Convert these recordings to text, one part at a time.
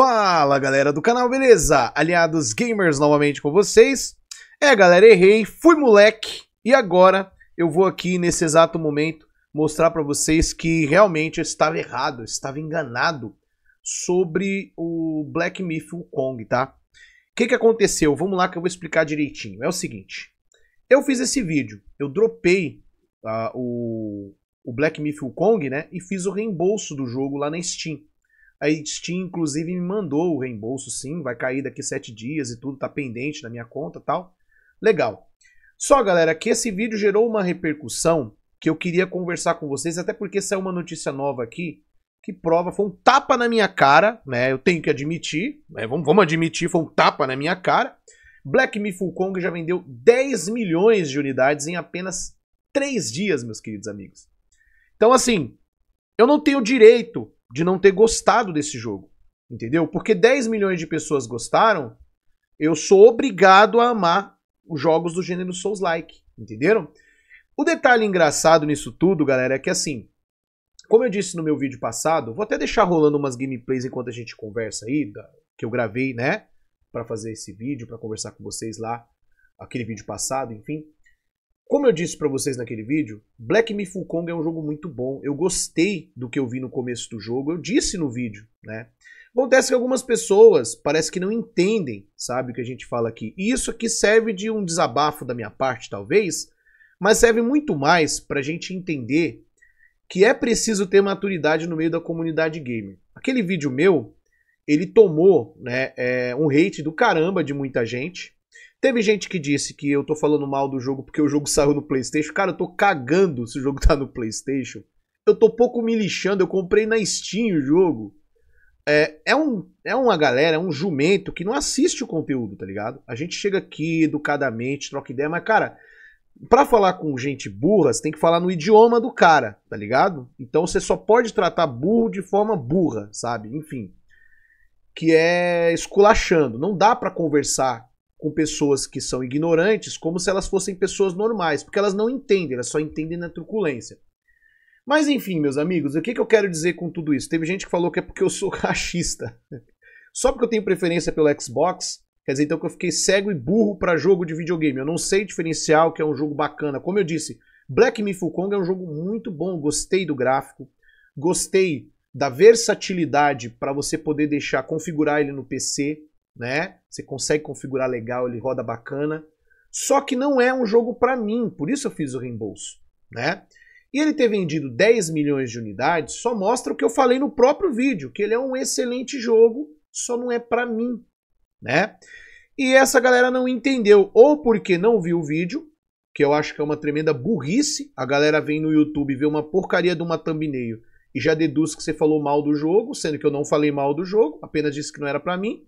Fala galera do canal, beleza? Aliados Gamers novamente com vocês. É galera, errei, fui moleque e agora eu vou aqui nesse exato momento mostrar para vocês que realmente eu estava errado, eu estava enganado sobre o Black Myth Kong, tá? O que, que aconteceu? Vamos lá que eu vou explicar direitinho. É o seguinte, eu fiz esse vídeo, eu dropei uh, o, o Black Myth Kong, né? E fiz o reembolso do jogo lá na Steam. A Steam, inclusive, me mandou o reembolso, sim, vai cair daqui sete dias e tudo, tá pendente na minha conta tal. Legal. Só, galera, que esse vídeo gerou uma repercussão que eu queria conversar com vocês, até porque saiu uma notícia nova aqui, que prova, foi um tapa na minha cara, né? Eu tenho que admitir, né? vamos, vamos admitir, foi um tapa na minha cara. Black Mifu Kong já vendeu 10 milhões de unidades em apenas 3 dias, meus queridos amigos. Então, assim, eu não tenho direito de não ter gostado desse jogo. Entendeu? Porque 10 milhões de pessoas gostaram, eu sou obrigado a amar os jogos do gênero Souls-like. Entenderam? O detalhe engraçado nisso tudo, galera, é que assim, como eu disse no meu vídeo passado, vou até deixar rolando umas gameplays enquanto a gente conversa aí, que eu gravei, né, para fazer esse vídeo, para conversar com vocês lá, aquele vídeo passado, enfim. Como eu disse para vocês naquele vídeo, Black Me Kong é um jogo muito bom. Eu gostei do que eu vi no começo do jogo, eu disse no vídeo, né? Acontece que algumas pessoas parece que não entendem, sabe, o que a gente fala aqui. E isso aqui serve de um desabafo da minha parte, talvez, mas serve muito mais para a gente entender que é preciso ter maturidade no meio da comunidade gamer. Aquele vídeo meu, ele tomou né, é, um hate do caramba de muita gente, Teve gente que disse que eu tô falando mal do jogo porque o jogo saiu no PlayStation. Cara, eu tô cagando se o jogo tá no PlayStation. Eu tô pouco me lixando, eu comprei na Steam o jogo. É, é, um, é uma galera, é um jumento que não assiste o conteúdo, tá ligado? A gente chega aqui educadamente, troca ideia, mas, cara, para falar com gente burra, você tem que falar no idioma do cara, tá ligado? Então você só pode tratar burro de forma burra, sabe? Enfim. Que é esculachando. Não dá para conversar com pessoas que são ignorantes como se elas fossem pessoas normais, porque elas não entendem, elas só entendem na truculência. Mas enfim, meus amigos, o que, que eu quero dizer com tudo isso? Teve gente que falou que é porque eu sou racista, Só porque eu tenho preferência pelo Xbox, quer dizer então que eu fiquei cego e burro para jogo de videogame. Eu não sei diferenciar o que é um jogo bacana. Como eu disse, Black Mifu Kong é um jogo muito bom, gostei do gráfico, gostei da versatilidade para você poder deixar configurar ele no PC, né? Você consegue configurar legal, ele roda bacana. Só que não é um jogo para mim, por isso eu fiz o reembolso, né? E ele ter vendido 10 milhões de unidades só mostra o que eu falei no próprio vídeo, que ele é um excelente jogo, só não é para mim, né? E essa galera não entendeu, ou porque não viu o vídeo, que eu acho que é uma tremenda burrice. A galera vem no YouTube vê uma porcaria de uma thumbnail e já deduz que você falou mal do jogo, sendo que eu não falei mal do jogo, apenas disse que não era para mim.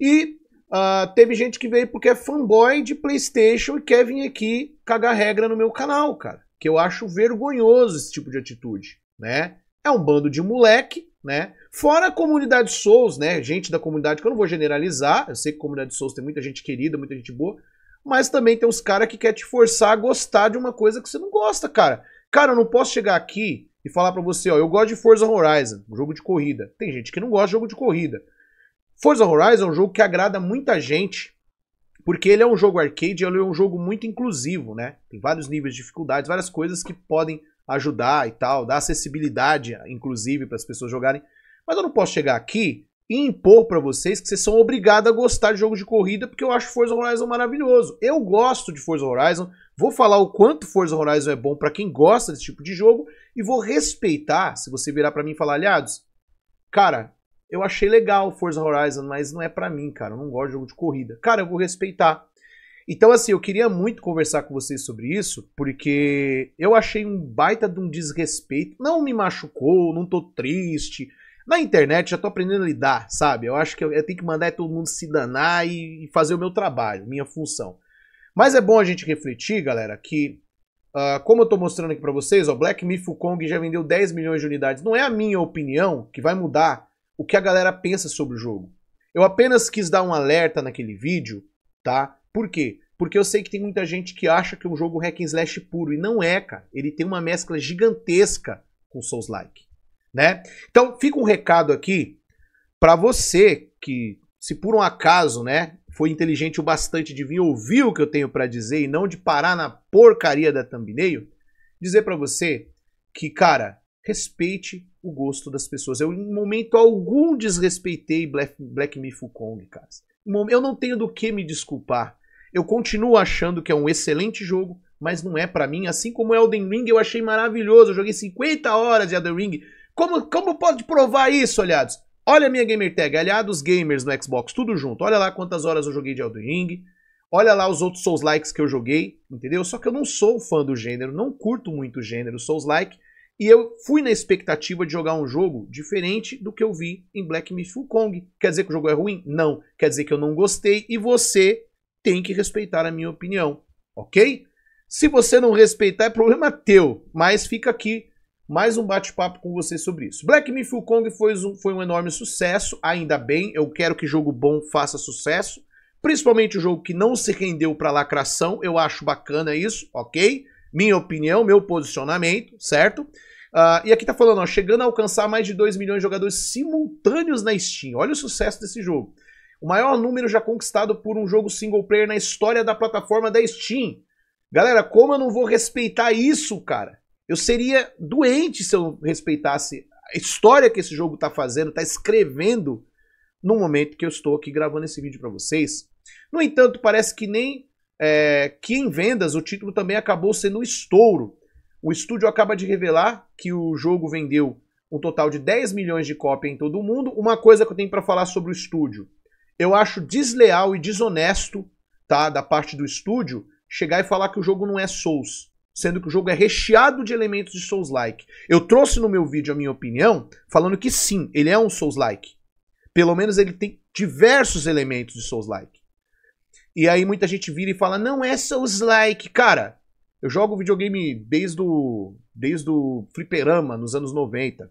E uh, teve gente que veio porque é fanboy de PlayStation e quer vir aqui cagar regra no meu canal, cara. Que eu acho vergonhoso esse tipo de atitude, né? É um bando de moleque, né? Fora a comunidade Souls, né? Gente da comunidade que eu não vou generalizar, eu sei que a comunidade Souls tem muita gente querida, muita gente boa, mas também tem uns caras que quer te forçar a gostar de uma coisa que você não gosta, cara. Cara, eu não posso chegar aqui e falar para você, ó, eu gosto de Forza Horizon, jogo de corrida. Tem gente que não gosta de jogo de corrida. Forza Horizon é um jogo que agrada muita gente, porque ele é um jogo arcade, ele é um jogo muito inclusivo, né? Tem vários níveis de dificuldades, várias coisas que podem ajudar e tal, dar acessibilidade, inclusive, para as pessoas jogarem. Mas eu não posso chegar aqui e impor para vocês que vocês são obrigados a gostar de jogo de corrida, porque eu acho Forza Horizon maravilhoso. Eu gosto de Forza Horizon, vou falar o quanto Forza Horizon é bom para quem gosta desse tipo de jogo e vou respeitar se você virar para mim e falar, aliados, cara, eu achei legal Forza Horizon, mas não é para mim, cara. Eu não gosto de jogo de corrida. Cara, eu vou respeitar. Então, assim, eu queria muito conversar com vocês sobre isso, porque eu achei um baita de um desrespeito. Não me machucou, não tô triste. Na internet já tô aprendendo a lidar, sabe? Eu acho que eu, eu tenho que mandar todo mundo se danar e, e, fazer o meu trabalho, minha função. Mas é bom a gente refletir, galera, que uh, como eu tô mostrando aqui para vocês, o Black Myth Kong já vendeu 10 milhões de unidades. Não é a minha opinião que vai mudar o que a galera pensa sobre o jogo. Eu apenas quis dar um alerta naquele vídeo, tá? Por quê? Porque eu sei que tem muita gente que acha que é um jogo hack and slash puro e não é, cara. Ele tem uma mescla gigantesca com Souls like, né? Então, fica um recado aqui para você que se por um acaso, né, foi inteligente o bastante de vir ouvir o que eu tenho para dizer e não de parar na porcaria da thumbnail, dizer para você que, cara, Respeite o gosto das pessoas. Eu, em momento algum, desrespeitei Black, Black Mifu Kong, cara. Eu não tenho do que me desculpar. Eu continuo achando que é um excelente jogo, mas não é para mim. Assim como Elden Ring eu achei maravilhoso. Eu joguei 50 horas de Elden Ring. Como, como pode provar isso, aliados? Olha a minha gamer tag, aliados gamers no Xbox, tudo junto. Olha lá quantas horas eu joguei de Elden Ring. Olha lá os outros Souls likes que eu joguei, entendeu? Só que eu não sou fã do gênero, não curto muito o gênero Souls like. E eu fui na expectativa de jogar um jogo diferente do que eu vi em Black Myth Kong. Quer dizer que o jogo é ruim? Não. Quer dizer que eu não gostei e você tem que respeitar a minha opinião, ok? Se você não respeitar, é problema teu, mas fica aqui mais um bate-papo com você sobre isso. Black Myth Kong foi um, foi um enorme sucesso, ainda bem, eu quero que jogo bom faça sucesso, principalmente o jogo que não se rendeu para lacração, eu acho bacana isso, ok? minha opinião, meu posicionamento, certo? Uh, e aqui tá falando, ó, chegando a alcançar mais de 2 milhões de jogadores simultâneos na Steam. Olha o sucesso desse jogo. O maior número já conquistado por um jogo single player na história da plataforma da Steam. Galera, como eu não vou respeitar isso, cara? Eu seria doente se eu respeitasse a história que esse jogo tá fazendo, tá escrevendo no momento que eu estou aqui gravando esse vídeo para vocês. No entanto, parece que nem é, que em vendas o título também acabou sendo um estouro. O estúdio acaba de revelar que o jogo vendeu um total de 10 milhões de cópias em todo o mundo. Uma coisa que eu tenho para falar sobre o estúdio. Eu acho desleal e desonesto, tá, da parte do estúdio, chegar e falar que o jogo não é Souls, sendo que o jogo é recheado de elementos de Souls-like. Eu trouxe no meu vídeo a minha opinião, falando que sim, ele é um Souls-like. Pelo menos ele tem diversos elementos de Souls-like. E aí muita gente vira e fala, não é Souls-like. Cara, eu jogo videogame desde o, desde o fliperama, nos anos 90.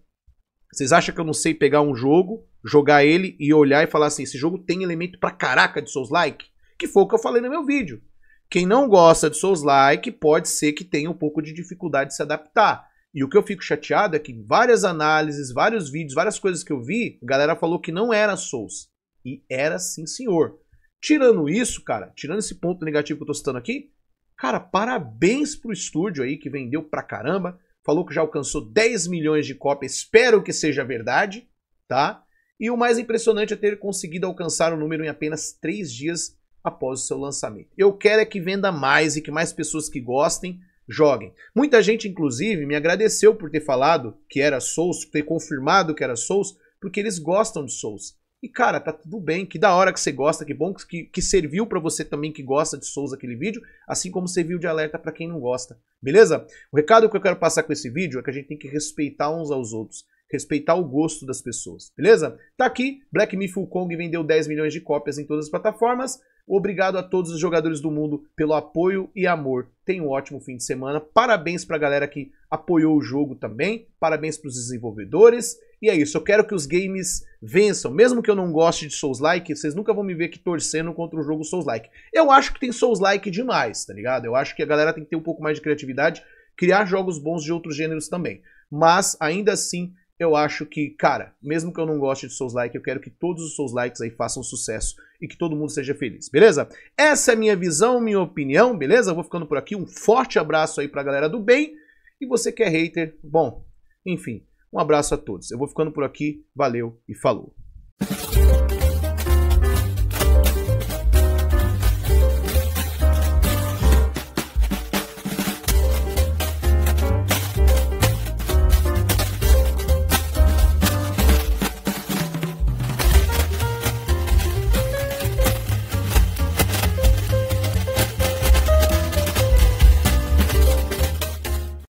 Vocês acham que eu não sei pegar um jogo, jogar ele e olhar e falar assim, esse jogo tem elemento pra caraca de Souls-like? Que foi o que eu falei no meu vídeo. Quem não gosta de Souls-like pode ser que tenha um pouco de dificuldade de se adaptar. E o que eu fico chateado é que várias análises, vários vídeos, várias coisas que eu vi, a galera falou que não era Souls. E era sim, senhor. Tirando isso, cara, tirando esse ponto negativo que eu tô citando aqui, cara, parabéns pro estúdio aí que vendeu pra caramba. Falou que já alcançou 10 milhões de cópias, espero que seja verdade, tá? E o mais impressionante é ter conseguido alcançar o número em apenas 3 dias após o seu lançamento. Eu quero é que venda mais e que mais pessoas que gostem joguem. Muita gente, inclusive, me agradeceu por ter falado que era Souls, por ter confirmado que era Souls, porque eles gostam de Souls. E, cara, tá tudo bem. Que da hora que você gosta, que bom que, que serviu para você também que gosta de Souls aquele vídeo, assim como serviu de alerta para quem não gosta. Beleza? O recado que eu quero passar com esse vídeo é que a gente tem que respeitar uns aos outros. Respeitar o gosto das pessoas, beleza? Tá aqui, Black Myth Kong vendeu 10 milhões de cópias em todas as plataformas. Obrigado a todos os jogadores do mundo pelo apoio e amor. Tenham um ótimo fim de semana. Parabéns para a galera que apoiou o jogo também. Parabéns para os desenvolvedores. E é isso, eu quero que os games vençam. Mesmo que eu não goste de Souls-like, vocês nunca vão me ver aqui torcendo contra o jogo Souls-like. Eu acho que tem Souls-like demais, tá ligado? Eu acho que a galera tem que ter um pouco mais de criatividade, criar jogos bons de outros gêneros também. Mas, ainda assim, eu acho que, cara, mesmo que eu não goste de seus likes, eu quero que todos os seus Likes aí façam sucesso e que todo mundo seja feliz, beleza? Essa é a minha visão, minha opinião, beleza? Eu vou ficando por aqui. Um forte abraço aí pra galera do bem. E você que é hater, bom, enfim, um abraço a todos. Eu vou ficando por aqui. Valeu e falou.